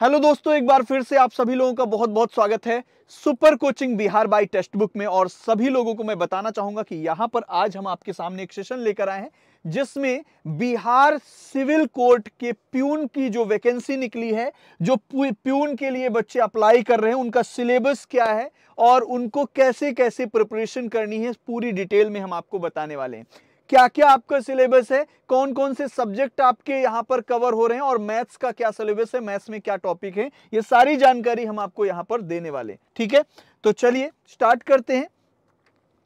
hello दोस्तों एक बार फिर से आप सभी लोगों का बहुत बहुत स्वागत है super coaching Bihar by text book में और सभी लोगों को मैं बताना चाहूंगा कि यहां पर आज हम आपके सामने एक सेशन लेकर आए हैं जिसमें बिहार सिविल कोर्ट के प्यून की जो वैकेंसी निकली है जो प्यून के लिए बच्चे अप्लाई कर रहे हैं उनका सिलेबस क्या है और उनको कैसे कैसे प्रिपरेशन करनी है पूरी डिटेल में हम आपको बताने वाले हैं क्या क्या आपका सिलेबस है कौन कौन से सब्जेक्ट आपके यहाँ पर कवर हो रहे हैं और मैथ्स का क्या सिलेबस है मैथ्स में क्या टॉपिक है ये सारी जानकारी हम आपको यहाँ पर देने वाले ठीक है तो चलिए स्टार्ट करते हैं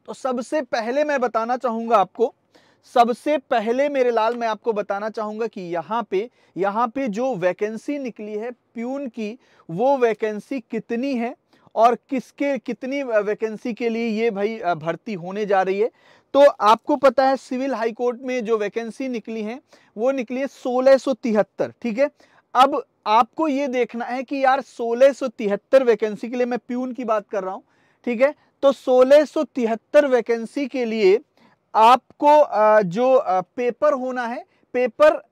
तो सबसे पहले मैं बताना चाहूंगा आपको सबसे पहले मेरे लाल मैं आपको बताना चाहूंगा कि यहाँ पे यहाँ पे जो वैकेंसी निकली है प्यून की वो वैकेंसी कितनी है और किसके कितनी वैकेंसी के लिए ये भाई भर्ती होने जा रही है तो आपको पता है सिविल हाई कोर्ट में जो वैकेंसी निकली है वो निकली है सोलह ठीक है अब आपको ये देखना है कि यार सोलह वैकेंसी के लिए मैं प्यून की बात कर रहा हूँ ठीक है तो सोलह वैकेंसी के लिए आपको जो पेपर होना है पेपर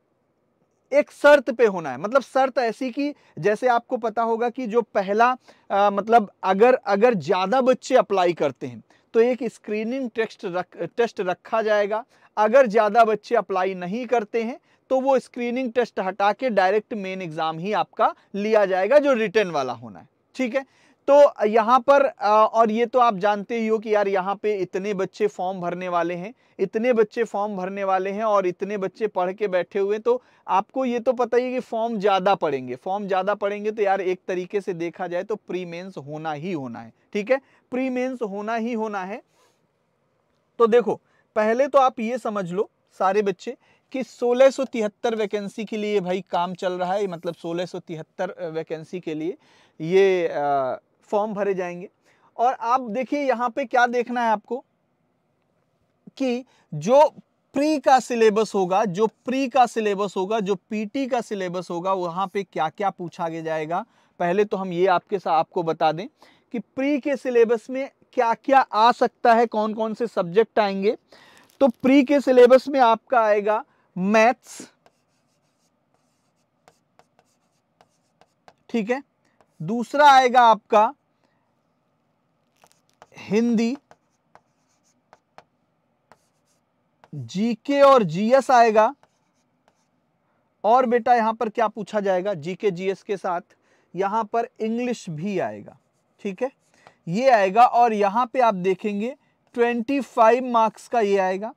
एक शर्त पे होना है मतलब शर्त ऐसी कि जैसे आपको पता होगा कि जो पहला आ, मतलब अगर अगर ज़्यादा बच्चे अप्लाई करते हैं तो एक स्क्रीनिंग टेस्ट रख टेस्ट रखा जाएगा अगर ज़्यादा बच्चे अप्लाई नहीं करते हैं तो वो स्क्रीनिंग टेस्ट हटा के डायरेक्ट मेन एग्ज़ाम ही आपका लिया जाएगा जो रिटर्न वाला होना है ठीक है तो यहाँ पर और ये तो आप जानते ही हो कि यार यहाँ पे इतने बच्चे फॉर्म भरने वाले हैं इतने बच्चे फॉर्म भरने वाले हैं और इतने बच्चे पढ़ के बैठे हुए तो आपको ये तो पता ही है कि फॉर्म ज़्यादा पड़ेंगे फॉर्म ज़्यादा पड़ेंगे तो यार एक तरीके से देखा जाए तो प्री होना ही होना है ठीक है प्री मेन्स होना ही होना है तो देखो पहले तो आप ये समझ लो सारे बच्चे कि 1673 वैकेंसी के लिए भाई काम चल रहा है मतलब 1673 वैकेंसी के लिए ये फॉर्म भरे जाएंगे और आप देखिए यहाँ पे क्या देखना है आपको कि जो प्री का सिलेबस होगा जो प्री का सिलेबस होगा जो पीटी का सिलेबस होगा वहाँ पे क्या क्या पूछा गया जाएगा पहले तो हम ये आपके साथ आपको बता दें कि प्री के सिलेबस में क्या क्या आ सकता है कौन कौन से सब्जेक्ट आएंगे तो प्री के सिलेबस में आपका आएगा मैथ्स ठीक है दूसरा आएगा आपका हिंदी जीके और जीएस आएगा और बेटा यहां पर क्या पूछा जाएगा जीके जीएस के साथ यहां पर इंग्लिश भी आएगा ठीक है ये आएगा और यहां पे आप देखेंगे 25 मार्क्स का ये आएगा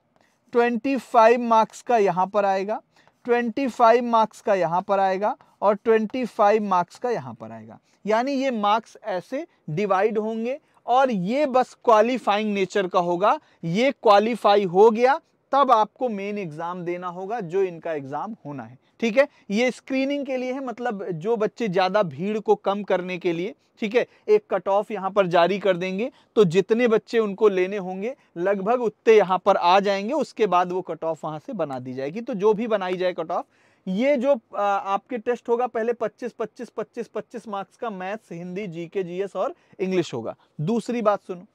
25 मार्क्स का यहां पर आएगा 25 मार्क्स का यहाँ पर आएगा और 25 मार्क्स का यहाँ पर आएगा यानी ये मार्क्स ऐसे डिवाइड होंगे और ये बस क्वालिफाइंग नेचर का होगा ये क्वालिफाई हो गया तब आपको मेन एग्जाम देना होगा जो इनका एग्जाम होना है ठीक है ये स्क्रीनिंग के लिए है मतलब जो बच्चे ज़्यादा भीड़ को कम करने के लिए ठीक है एक कट ऑफ यहाँ पर जारी कर देंगे तो जितने बच्चे उनको लेने होंगे लगभग उतने यहाँ पर आ जाएंगे उसके बाद वो कट ऑफ वहां से बना दी जाएगी तो जो भी बनाई जाए कट ऑफ ये जो आपके टेस्ट होगा पहले 25 25 25 25 मार्क्स का मैथ्स हिंदी जीके जीएस और इंग्लिश होगा दूसरी बात सुनो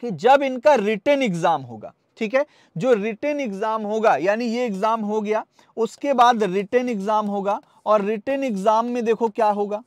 कि जब इनका रिटर्न एग्जाम होगा ठीक है जो रिटर्न एग्जाम होगा यानी ये एग्जाम हो गया उसके बाद रिटर्न एग्जाम होगा और रिटर्न एग्जाम में देखो क्या होगा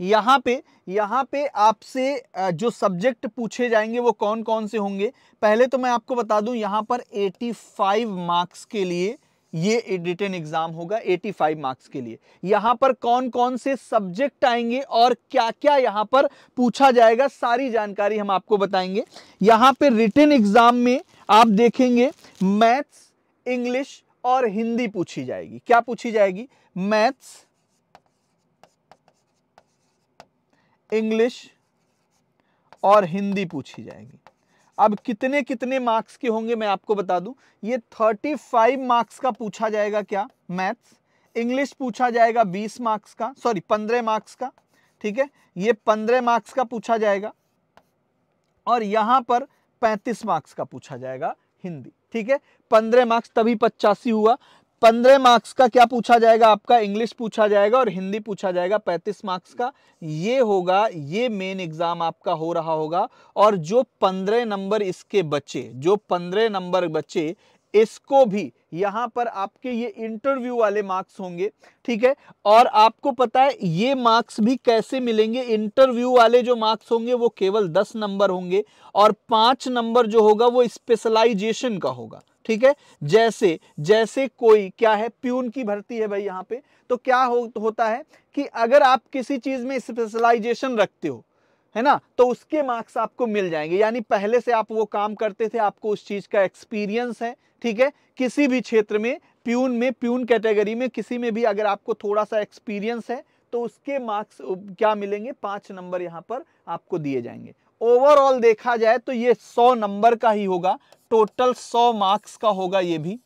यहाँ पे यहाँ पे आपसे जो सब्जेक्ट पूछे जाएंगे वो कौन कौन से होंगे पहले तो मैं आपको बता दूं यहाँ पर 85 मार्क्स के लिए ये रिटर्न एग्जाम होगा 85 मार्क्स के लिए यहां पर कौन कौन से सब्जेक्ट आएंगे और क्या क्या यहां पर पूछा जाएगा सारी जानकारी हम आपको बताएंगे यहां पर रिटर्न एग्जाम में आप देखेंगे मैथ्स इंग्लिश और हिंदी पूछी जाएगी क्या पूछी जाएगी मैथ्स इंग्लिश और हिंदी पूछी जाएगी अब कितने कितने मार्क्स के होंगे मैं आपको बता दूं ये 35 मार्क्स का पूछा जाएगा क्या मैथ्स इंग्लिश पूछा जाएगा 20 मार्क्स का सॉरी 15 मार्क्स का ठीक है ये 15 मार्क्स का पूछा जाएगा और यहां पर 35 मार्क्स का पूछा जाएगा हिंदी ठीक है 15 मार्क्स तभी पचासी हुआ पंद्रह मार्क्स का क्या पूछा जाएगा आपका इंग्लिश पूछा जाएगा और हिंदी पूछा जाएगा पैंतीस मार्क्स का ये होगा ये मेन एग्जाम आपका हो रहा होगा और जो पंद्रह नंबर इसके बच्चे जो पंद्रह नंबर बच्चे इसको भी यहां पर आपके ये इंटरव्यू वाले मार्क्स होंगे ठीक है और आपको पता है ये मार्क्स भी कैसे मिलेंगे इंटरव्यू वाले जो मार्क्स होंगे वो केवल दस नंबर होंगे और पांच नंबर जो होगा वो स्पेशलाइजेशन का होगा ठीक है जैसे जैसे कोई क्या है प्यून की भर्ती है भाई यहाँ पे तो क्या हो, होता है कि अगर आप किसी चीज़ में स्पेशलाइजेशन रखते हो है ना तो उसके मार्क्स आपको मिल जाएंगे यानी पहले से आप वो काम करते थे आपको उस चीज़ का एक्सपीरियंस है ठीक है किसी भी क्षेत्र में प्यून में प्यून कैटेगरी में किसी में भी अगर आपको थोड़ा सा एक्सपीरियंस है तो उसके मार्क्स क्या मिलेंगे पांच नंबर यहां पर आपको दिए जाएंगे ओवरऑल देखा जाए तो ये सौ नंबर का ही होगा टोटल सौ मार्क्स का होगा ये भी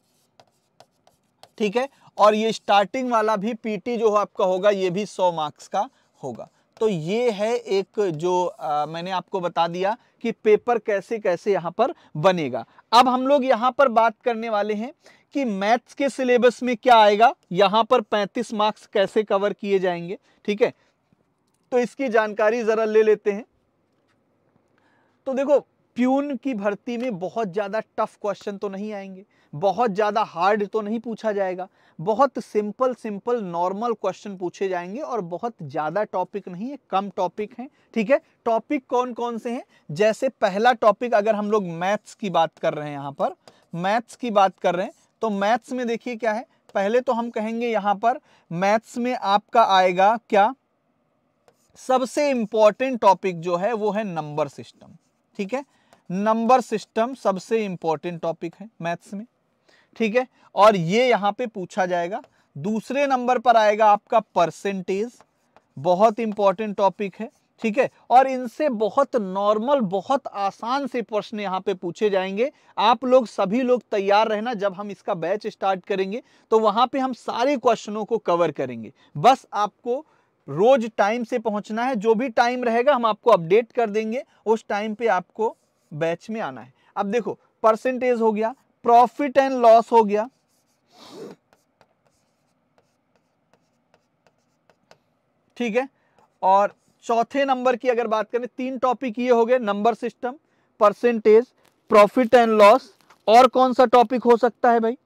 ठीक है और ये स्टार्टिंग वाला भी पीटी जो आपका होगा ये भी सौ मार्क्स का होगा तो ये है एक जो आ, मैंने आपको बता दिया कि पेपर कैसे कैसे यहां पर बनेगा अब हम लोग यहां पर बात करने वाले हैं कि मैथ्स के सिलेबस में क्या आएगा यहां पर 35 मार्क्स कैसे कवर किए जाएंगे ठीक है तो इसकी जानकारी ज़रा ले लेते हैं तो देखो प्यून की भर्ती में बहुत ज़्यादा टफ क्वेश्चन तो नहीं आएंगे बहुत ज़्यादा हार्ड तो नहीं पूछा जाएगा बहुत सिंपल सिंपल नॉर्मल क्वेश्चन पूछे जाएंगे और बहुत ज़्यादा टॉपिक नहीं है कम टॉपिक हैं ठीक है टॉपिक कौन कौन से हैं जैसे पहला टॉपिक अगर हम लोग मैथ्स की बात कर रहे हैं यहाँ पर मैथ्स की बात कर रहे हैं तो मैथ्स में देखिए क्या है पहले तो हम कहेंगे यहाँ पर मैथ्स में आपका आएगा क्या सबसे इंपॉर्टेंट टॉपिक जो है वो है नंबर सिस्टम ठीक है नंबर सिस्टम सबसे इंपॉर्टेंट टॉपिक है मैथ्स में ठीक है और ये यहाँ पे पूछा जाएगा दूसरे नंबर पर आएगा आपका परसेंटेज बहुत इंपॉर्टेंट टॉपिक है ठीक है और इनसे बहुत नॉर्मल बहुत आसान से प्रश्न यहाँ पे पूछे जाएंगे आप लोग सभी लोग तैयार रहना जब हम इसका बैच स्टार्ट करेंगे तो वहां पे हम सारे क्वेश्चनों को कवर करेंगे बस आपको रोज टाइम से पहुंचना है जो भी टाइम रहेगा हम आपको अपडेट कर देंगे उस टाइम पे आपको बैच में आना है अब देखो परसेंटेज हो गया प्रॉफिट एंड लॉस हो गया ठीक है और चौथे नंबर की अगर बात करें तीन टॉपिक ये हो गए number system percentage profit and loss और कौन सा टॉपिक हो सकता है भाई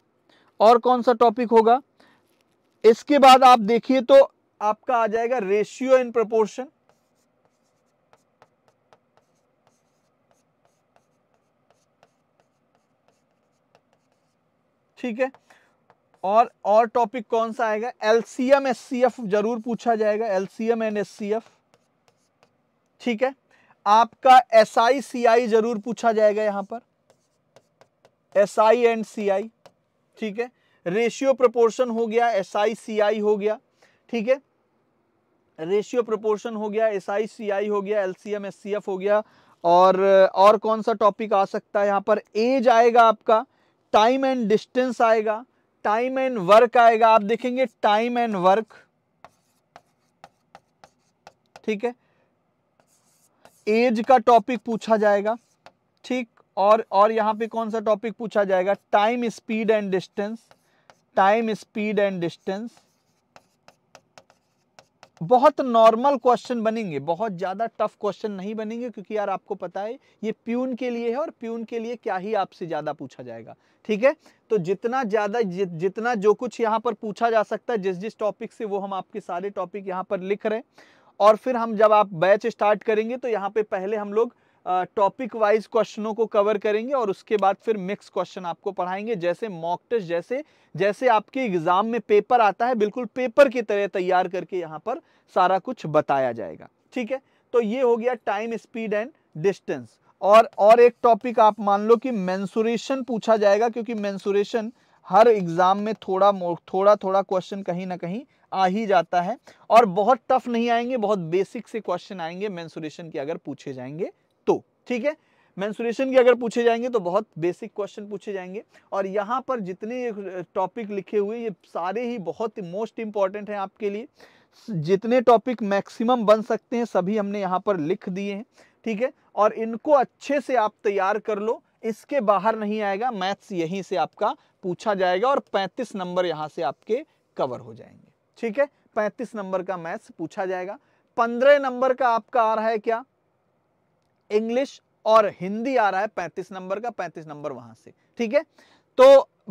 और कौन सा टॉपिक होगा इसके बाद आप देखिए तो आपका आ जाएगा रेशियो इन प्रोपोर्शन ठीक है और और टॉपिक कौन सा आएगा एलसीएम एस जरूर पूछा जाएगा एलसीएम एंड एस ठीक है आपका एस आई जरूर पूछा जाएगा यहां पर एस आई एंड सीआई ठीक है रेशियो प्रोपोर्शन हो गया एस आई हो गया ठीक है रेशियो प्रोपोर्शन हो गया एस आई सी आई हो गया L C M S C F हो गया और और कौन सा टॉपिक आ सकता है यहाँ पर एज आएगा आपका टाइम एंड डिस्टेंस आएगा टाइम एंड वर्क आएगा आप देखेंगे टाइम एंड वर्क ठीक है एज का टॉपिक पूछा जाएगा ठीक और और यहां पे कौन सा टॉपिक पूछा जाएगा time speed and distance time speed and distance बहुत नॉर्मल क्वेश्चन बनेंगे बहुत ज़्यादा टफ क्वेश्चन नहीं बनेंगे क्योंकि यार आपको पता है ये प्यून के लिए है और प्यून के लिए क्या ही आपसे ज़्यादा पूछा जाएगा ठीक है तो जितना ज़्यादा जि, जितना जो कुछ यहाँ पर पूछा जा सकता है जिस जिस टॉपिक से वो हम आपके सारे टॉपिक यहाँ पर लिख रहे हैं और फिर हम जब आप बैच स्टार्ट करेंगे तो यहाँ पे पहले हम लोग टॉपिक वाइज क्वेश्चनों को कवर करेंगे और उसके बाद फिर मिक्स क्वेश्चन आपको पढ़ाएंगे जैसे मॉक टेस्ट जैसे जैसे आपके एग्जाम में पेपर आता है बिल्कुल पेपर की तरह तैयार करके यहाँ पर सारा कुछ बताया जाएगा ठीक है तो ये हो गया टाइम स्पीड एंड डिस्टेंस और और एक टॉपिक आप मान लो कि मैंसुरेशन पूछा जाएगा क्योंकि मैंसुरेशन हर एग्ज़ाम में थोड़ा थोड़ा थोड़ा क्वेश्चन कहीं ना कहीं आ ही जाता है और बहुत टफ नहीं आएंगे बहुत बेसिक से क्वेश्चन आएंगे मैंसुरेशन के अगर पूछे जाएंगे ठीक है मैंसुरेशन के अगर पूछे जाएंगे तो बहुत बेसिक क्वेश्चन पूछे जाएंगे और यहाँ पर जितने टॉपिक लिखे हुए ये सारे ही बहुत मोस्ट इम्पॉर्टेंट हैं आपके लिए जितने टॉपिक मैक्सिमम बन सकते हैं सभी हमने यहाँ पर लिख दिए हैं ठीक है और इनको अच्छे से आप तैयार कर लो इसके बाहर नहीं आएगा मैथ्स यहीं से आपका पूछा जाएगा और पैंतीस नंबर यहाँ से आपके कवर हो जाएंगे ठीक है पैंतीस नंबर का मैथ्स पूछा जाएगा पंद्रह नंबर का आपका आ रहा है क्या इंग्लिश और हिंदी आ रहा है पैंतीस नंबर का पैंतीस नंबर वहां से ठीक है तो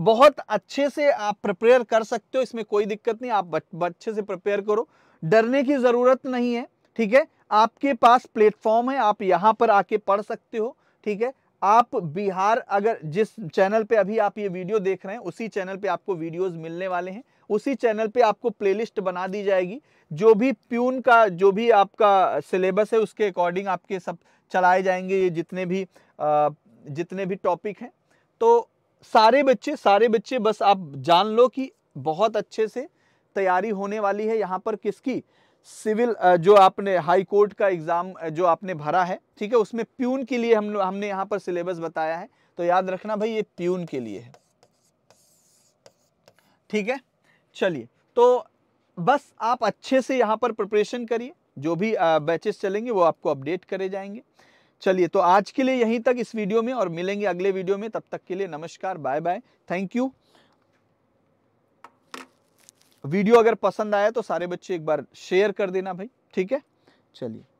बहुत अच्छे से आप प्रिपेयर कर सकते हो इसमें कोई दिक्कत नहीं आप अच्छे से प्रिपेयर करो डरने की ज़रूरत नहीं है ठीक है आपके पास प्लेटफॉर्म है आप यहां पर आके पढ़ सकते हो ठीक है आप बिहार अगर जिस चैनल पे अभी आप ये वीडियो देख रहे हैं उसी चैनल पे आपको वीडियोस मिलने वाले हैं उसी चैनल पे आपको प्लेलिस्ट बना दी जाएगी जो भी प्यून का जो भी आपका सिलेबस है उसके अकॉर्डिंग आपके सब चलाए जाएंगे ये जितने भी आ, जितने भी टॉपिक हैं तो सारे बच्चे सारे बच्चे बस आप जान लो कि बहुत अच्छे से तैयारी होने वाली है यहाँ पर किसकी सिविल जो आपने हाई कोर्ट का एग्ज़ाम जो आपने भरा है ठीक है उसमें प्यून के लिए हम हमने यहाँ पर सिलेबस बताया है तो याद रखना भाई ये प्यून के लिए है ठीक है चलिए तो बस आप अच्छे से यहाँ पर प्रिपरेशन करिए जो भी बैचेस चलेंगे वो आपको अपडेट करे जाएंगे चलिए तो आज के लिए यहीं तक इस वीडियो में और मिलेंगे अगले वीडियो में तब तक के लिए नमस्कार bye bye thank you video अगर पसंद आया तो सारे बच्चे एक बार शेयर कर देना भाई ठीक है चलिए